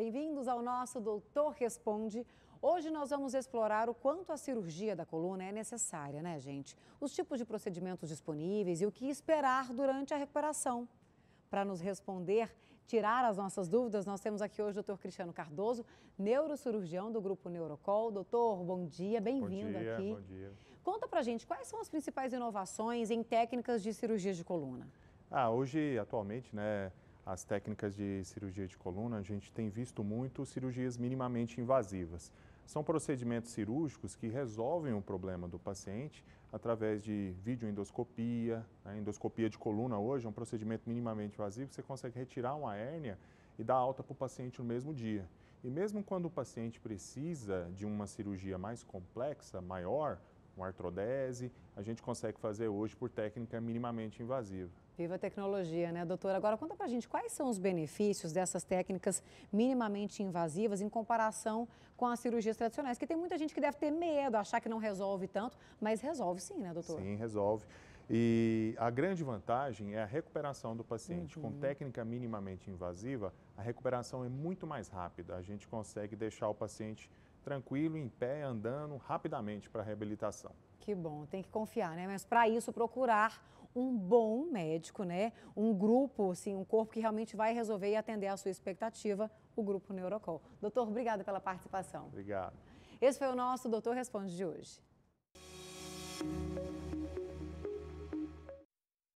Bem-vindos ao nosso Doutor Responde. Hoje nós vamos explorar o quanto a cirurgia da coluna é necessária, né, gente? Os tipos de procedimentos disponíveis e o que esperar durante a recuperação. Para nos responder, tirar as nossas dúvidas, nós temos aqui hoje o Dr. Cristiano Cardoso, neurocirurgião do grupo Neurocol. Doutor, bom dia, bem-vindo aqui. Bom dia. Conta pra gente quais são as principais inovações em técnicas de cirurgia de coluna. Ah, hoje, atualmente, né, as técnicas de cirurgia de coluna, a gente tem visto muito cirurgias minimamente invasivas. São procedimentos cirúrgicos que resolvem o problema do paciente através de videoendoscopia. A né? endoscopia de coluna hoje é um procedimento minimamente invasivo, você consegue retirar uma hérnia e dar alta para o paciente no mesmo dia. E mesmo quando o paciente precisa de uma cirurgia mais complexa, maior, com artrodese, a gente consegue fazer hoje por técnica minimamente invasiva. Viva a tecnologia, né, doutora? Agora conta pra gente quais são os benefícios dessas técnicas minimamente invasivas em comparação com as cirurgias tradicionais, que tem muita gente que deve ter medo, achar que não resolve tanto, mas resolve sim, né, doutora? Sim, resolve. E a grande vantagem é a recuperação do paciente. Uhum. Com técnica minimamente invasiva, a recuperação é muito mais rápida. A gente consegue deixar o paciente tranquilo, em pé, andando rapidamente para a reabilitação. Que bom, tem que confiar, né? Mas para isso procurar um bom médico, né? Um grupo, assim, um corpo que realmente vai resolver e atender à sua expectativa, o grupo Neurocol. Doutor, obrigada pela participação. Obrigado. Esse foi o nosso Doutor Responde de hoje.